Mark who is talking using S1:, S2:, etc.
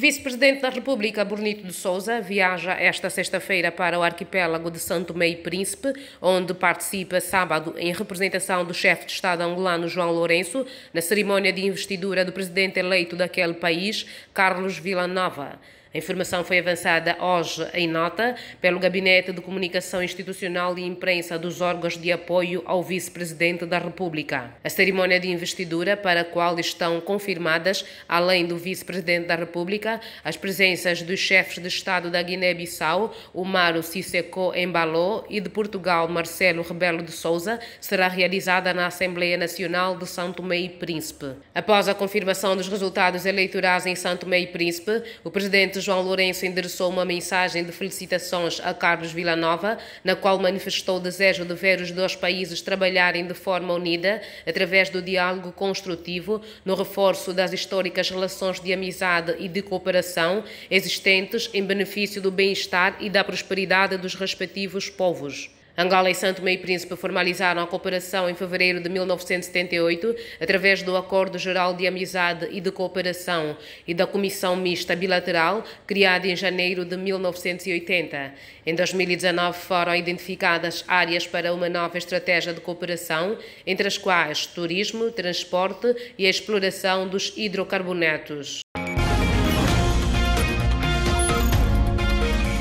S1: vice-presidente da República, Bonito de Souza, viaja esta sexta-feira para o arquipélago de Santo Meio Príncipe, onde participa sábado em representação do chefe de Estado angolano João Lourenço, na cerimónia de investidura do presidente eleito daquele país, Carlos Villanova. A informação foi avançada hoje em nota pelo Gabinete de Comunicação Institucional e Imprensa dos órgãos de apoio ao Vice-Presidente da República. A cerimônia de investidura, para a qual estão confirmadas, além do Vice-Presidente da República, as presenças dos chefes de Estado da Guiné-Bissau, Omaro Sissoko Embaló, e de Portugal, Marcelo Rebelo de Souza, será realizada na Assembleia Nacional de São Tomé e Príncipe. Após a confirmação dos resultados eleitorais em São Tomé e Príncipe, o Presidente João Lourenço endereçou uma mensagem de felicitações a Carlos Villanova, na qual manifestou o desejo de ver os dois países trabalharem de forma unida, através do diálogo construtivo, no reforço das históricas relações de amizade e de cooperação existentes em benefício do bem-estar e da prosperidade dos respectivos povos. Angola e Santo Meio Príncipe formalizaram a cooperação em fevereiro de 1978 através do Acordo Geral de Amizade e de Cooperação e da Comissão Mista Bilateral, criada em janeiro de 1980. Em 2019 foram identificadas áreas para uma nova estratégia de cooperação, entre as quais turismo, transporte e a exploração dos hidrocarbonetos.